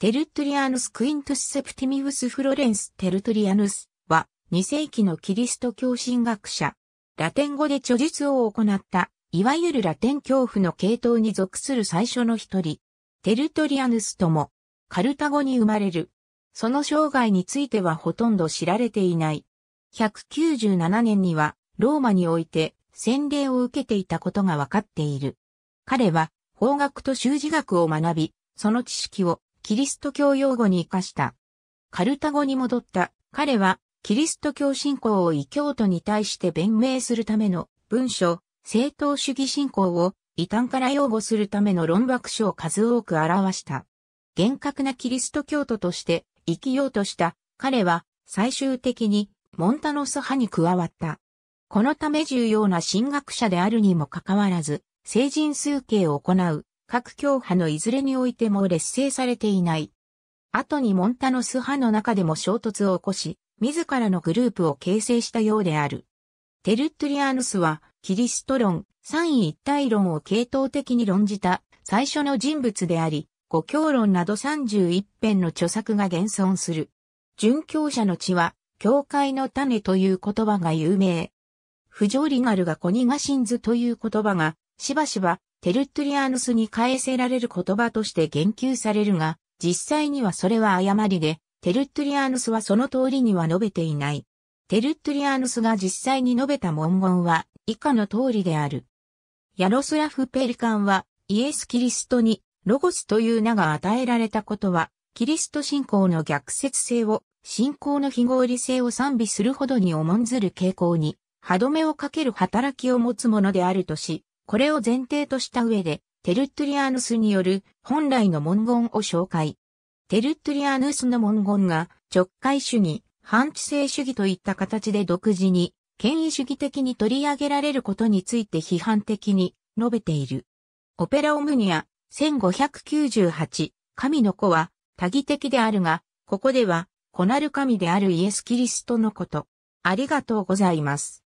テルトリアヌス・クイントス・セプティミウス・フロレンス・テルトリアヌスは2世紀のキリスト教神学者。ラテン語で著述を行った、いわゆるラテン教父の系統に属する最初の一人。テルトリアヌスとも、カルタゴに生まれる。その生涯についてはほとんど知られていない。197年には、ローマにおいて洗礼を受けていたことがわかっている。彼は、法学と修辞学を学び、その知識をキリスト教用語に活かした。カルタゴに戻った彼はキリスト教信仰を異教徒に対して弁明するための文書、正当主義信仰を異端から擁護するための論爆書を数多く表した。厳格なキリスト教徒として生きようとした彼は最終的にモンタノス派に加わった。このため重要な神学者であるにもかかわらず、成人数形を行う各教派のいずれにおいても劣勢されていない。後にモンタノス派の中でも衝突を起こし、自らのグループを形成したようである。テルトリアヌスは、キリスト論、三位一体論を系統的に論じた最初の人物であり、五教論など三十一編の著作が現存する。殉教者の血は、教会の種という言葉が有名。不条理ガルがコニガシンズという言葉が、しばしばテルトゥリアヌスに返せられる言葉として言及されるが、実際にはそれは誤りで、テルトゥリアヌスはその通りには述べていない。テルトゥリアヌスが実際に述べた文言は以下の通りである。ヤロスラフ・ペリカンはイエス・キリストにロゴスという名が与えられたことは、キリスト信仰の逆説性を、信仰の非合理性を賛美するほどに重んずる傾向に、歯止めをかける働きを持つものであるとし、これを前提とした上で、テルトリアヌスによる本来の文言を紹介。テルトリアヌスの文言が直解主義、反知性主義といった形で独自に権威主義的に取り上げられることについて批判的に述べている。オペラオムニア1598神の子は多義的であるが、ここでは、こなる神であるイエス・キリストのこと。ありがとうございます。